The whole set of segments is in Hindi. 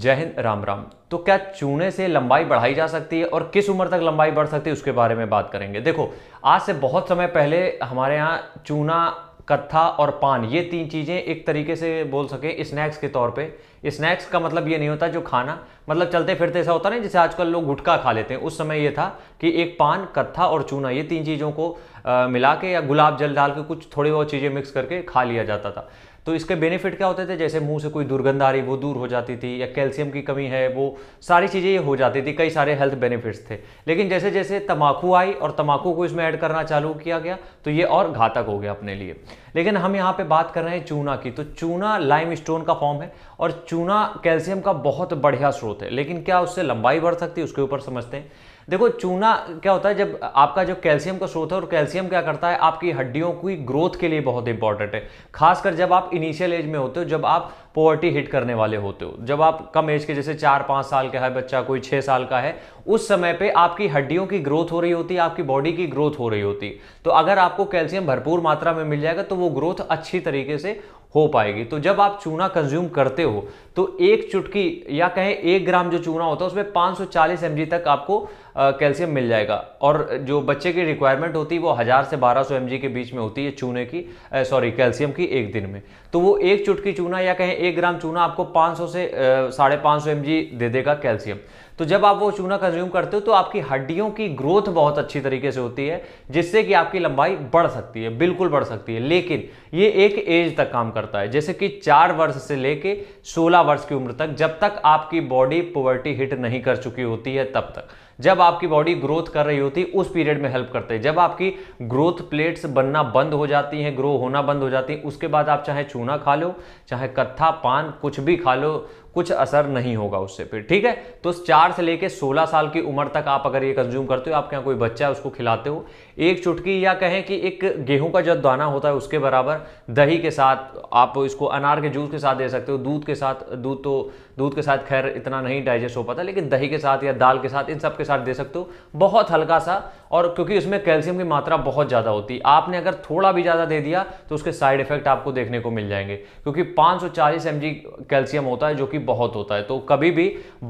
जय हिंद राम राम तो क्या चूने से लंबाई बढ़ाई जा सकती है और किस उम्र तक लंबाई बढ़ सकती है उसके बारे में बात करेंगे देखो आज से बहुत समय पहले हमारे यहाँ चूना कत्था और पान ये तीन चीज़ें एक तरीके से बोल सके स्नैक्स के तौर पे स्नैक्स का मतलब ये नहीं होता जो खाना मतलब चलते फिरते ऐसा होता नहीं जैसे आजकल लोग गुटखा खा लेते हैं उस समय ये था कि एक पान कत्था और चूना ये तीन चीज़ों को आ, मिला के या गुलाब जल डाल के कुछ थोड़ी बहुत चीज़ें मिक्स करके खा लिया जाता था तो इसके बेनिफिट क्या होते थे जैसे मुंह से कोई दुर्गंध आ रही वो दूर हो जाती थी या कैल्शियम की कमी है वो सारी चीज़ें ये हो जाती थी कई सारे हेल्थ बेनिफिट्स थे लेकिन जैसे जैसे तम्बाकू आई और तम्बाकू को इसमें ऐड करना चालू किया गया तो ये और घातक हो गया अपने लिए लेकिन हम यहाँ पर बात कर रहे हैं चूना की तो चूना लाइम स्टोन का फॉर्म है और चूना कैल्शियम का बहुत बढ़िया स्रोत है लेकिन क्या उससे लंबाई बढ़ सकती है उसके ऊपर समझते हैं देखो चूना क्या होता है जब आपका जो कैल्शियम का स्रोत है और कैल्शियम क्या करता है आपकी हड्डियों की ग्रोथ के लिए बहुत इंपॉर्टेंट है खासकर जब आप इनिशियल एज में होते हो जब आप पॉवर्टी हिट करने वाले होते हो जब आप कम एज के जैसे चार पाँच साल का है बच्चा कोई छः साल का है उस समय पे आपकी हड्डियों की ग्रोथ हो रही होती है आपकी बॉडी की ग्रोथ हो रही होती है तो अगर आपको कैल्शियम भरपूर मात्रा में मिल जाएगा तो वो ग्रोथ अच्छी तरीके से हो पाएगी तो जब आप चूना कंज्यूम करते हो तो एक चुटकी या कहें एक ग्राम जो चूना होता है उसमें 540 सौ तक आपको कैल्शियम मिल जाएगा और जो बच्चे की रिक्वायरमेंट होती है वो हज़ार से बारह सौ के बीच में होती है चूने की सॉरी कैल्शियम की एक दिन में तो वो एक चुटकी चूना या कहें एक ग्राम चूना आपको पाँच से साढ़े पाँच सौ दे देगा कैल्शियम तो जब आप वो चूना कंज्यूम करते हो तो आपकी हड्डियों की ग्रोथ बहुत अच्छी तरीके से होती है जिससे कि आपकी लंबाई बढ़ सकती है बिल्कुल बढ़ सकती है लेकिन ये एक एज तक काम करता है जैसे कि चार वर्ष से लेके सोलह वर्ष की उम्र तक जब तक आपकी बॉडी पोवर्टी हिट नहीं कर चुकी होती है तब तक जब जब आपकी बॉडी ग्रोथ कर रही होती है उस पीरियड में हेल्प करते हैं जब आपकी ग्रोथ प्लेट्स बनना बंद हो जाती हैं ग्रो होना बंद हो जाती है उसके बाद आप चाहे चूना खा लो चाहे कत्था पान कुछ भी खा लो कुछ असर नहीं होगा उससे फिर ठीक है तो चार से लेकर सोलह साल की उम्र तक आप अगर ये कंज्यूम करते हो आपके यहाँ कोई बच्चा है उसको खिलाते हो एक चुटकी या कहें कि एक गेहूं का जो दाना होता है उसके बराबर दही के साथ आप इसको अनार के जूस के साथ दे सकते हो दूध के साथ दूध तो दूध के साथ खैर इतना नहीं डाइजेस्ट हो पाता लेकिन दही के साथ या दाल के साथ इन सब के साथ दे सकते हो बहुत हल्का सा और क्योंकि उसमें कैल्शियम की मात्रा बहुत ज़्यादा होती है आपने अगर थोड़ा भी ज़्यादा दे दिया तो उसके साइड इफेक्ट आपको देखने को मिल जाएंगे क्योंकि पाँच सौ कैल्शियम होता है जो कि बहुत होता है तो कभी भी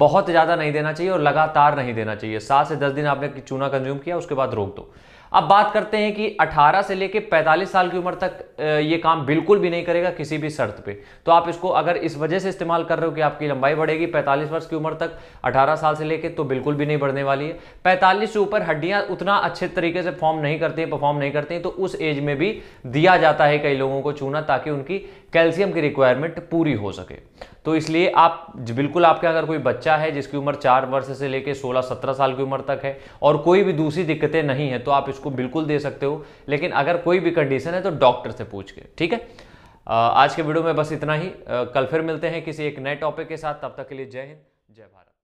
बहुत ज़्यादा नहीं देना चाहिए और लगातार नहीं देना चाहिए सात से दस दिन आपने चूना कंज्यूम किया उसके बाद रोक दो अब बात करते हैं कि 18 से लेकर 45 साल की उम्र तक ये काम बिल्कुल भी नहीं करेगा किसी भी शर्त पे तो आप इसको अगर इस वजह से इस्तेमाल कर रहे हो कि आपकी लंबाई बढ़ेगी 45 वर्ष की उम्र तक 18 साल से लेकर तो बिल्कुल भी नहीं बढ़ने वाली है 45 से ऊपर हड्डियां उतना अच्छे तरीके से फॉर्म नहीं करती हैं परफॉर्म नहीं करती हैं तो उस एज में भी दिया जाता है कई लोगों को चूना ताकि उनकी कैल्शियम की रिक्वायरमेंट पूरी हो सके तो इसलिए आप बिल्कुल आपके अगर कोई बच्चा है जिसकी उम्र चार वर्ष से लेकर सोलह सत्रह साल की उम्र तक है और कोई भी दूसरी दिक्कतें नहीं है तो आप उसको बिल्कुल दे सकते हो लेकिन अगर कोई भी कंडीशन है तो डॉक्टर से पूछ के ठीक है आज के वीडियो में बस इतना ही कल फिर मिलते हैं किसी एक नए टॉपिक के साथ तब तक के लिए जय हिंद जय भारत